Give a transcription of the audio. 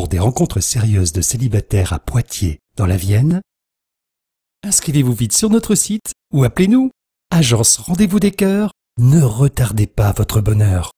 pour des rencontres sérieuses de célibataires à Poitiers, dans la Vienne, inscrivez-vous vite sur notre site ou appelez-nous. Agence Rendez-vous des Cœurs, ne retardez pas votre bonheur.